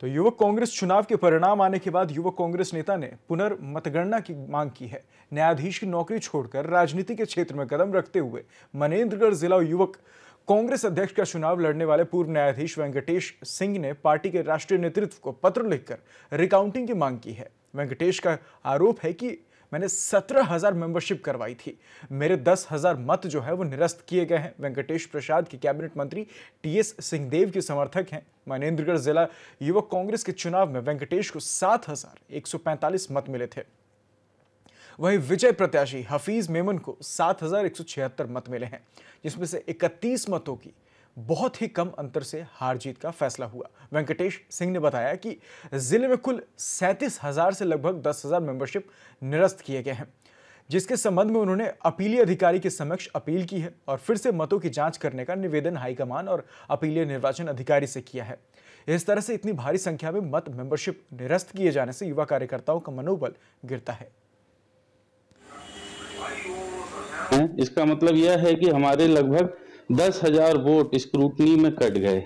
तो युवक कांग्रेस चुनाव के परिणाम आने के बाद युवक कांग्रेस नेता ने पुनर्मतगणना की मांग की है न्यायाधीश की नौकरी छोड़कर राजनीति के क्षेत्र में कदम रखते हुए मनेन्द्रगढ़ जिला युवक कांग्रेस अध्यक्ष का चुनाव लड़ने वाले पूर्व न्यायाधीश वेंकटेश सिंह ने पार्टी के राष्ट्रीय नेतृत्व को पत्र लिखकर रिकाउंटिंग की मांग की है वेंकटेश का आरोप है कि मैंने सत्रह हजार मेंबरशिप करवाई थी मेरे दस हजार मत जो है वो निरस्त किए गए हैं वेंकटेश प्रसाद के कैबिनेट मंत्री टी एस सिंहदेव के समर्थक हैं मनेन्द्रगढ़ जिला युवक कांग्रेस के चुनाव में वेंकटेश को सात हजार एक सौ पैंतालीस मत मिले थे वहीं विजय प्रत्याशी हफीज मेमन को सात मत मिले हैं जिसमें से इकतीस मतों की बहुत ही कम अंतर से हार जीत का फैसला हुआ वेंकटेश सिंह ने बताया कि जिले में कुल सैंतीस हजार से लगभग दस हजार मेंबरशिप निरस्त किए गए हैं जिसके संबंध में उन्होंने अपीलीय अधिकारी के समक्ष अपील की है और फिर से मतों की जांच करने का निवेदन हाईकमान और अपीलीय निर्वाचन अधिकारी से किया है इस तरह से इतनी भारी संख्या में मत मेंबरशिप निरस्त किए जाने से युवा कार्यकर्ताओं का मनोबल गिरता है इसका मतलब यह है कि हमारे लगभग दस हजार वोट स्क्रूटनी में कट गए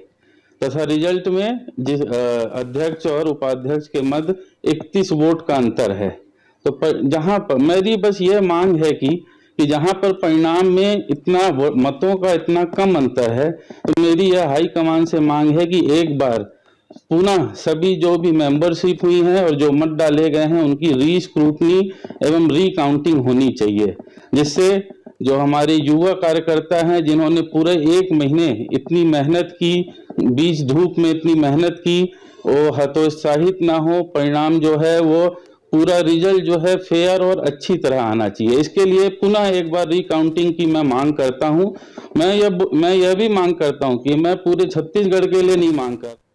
तथा रिजल्ट में जिस अध्यक्ष और उपाध्यक्ष के मध्य इकतीस वोट का अंतर है तो पर, जहां पर मेरी बस ये मांग है कि कि जहां पर परिणाम में इतना मतों का इतना कम अंतर है तो मेरी यह हाई कमान से मांग है कि एक बार पुनः सभी जो भी मेंबरशिप हुई है और जो मत डाले गए हैं उनकी री स्क्रूटनी एवं रिकाउंटिंग होनी चाहिए जिससे जो हमारे युवा कार्यकर्ता हैं जिन्होंने पूरे एक महीने इतनी मेहनत की बीच धूप में इतनी मेहनत की वो हतोत्साहित ना हो परिणाम जो है वो पूरा रिजल्ट जो है फेयर और अच्छी तरह आना चाहिए इसके लिए पुनः एक बार रिकाउंटिंग की मैं मांग करता हूं मैं यह मैं यह भी मांग करता हूं कि मैं पूरे छत्तीसगढ़ के लिए नहीं मांग करता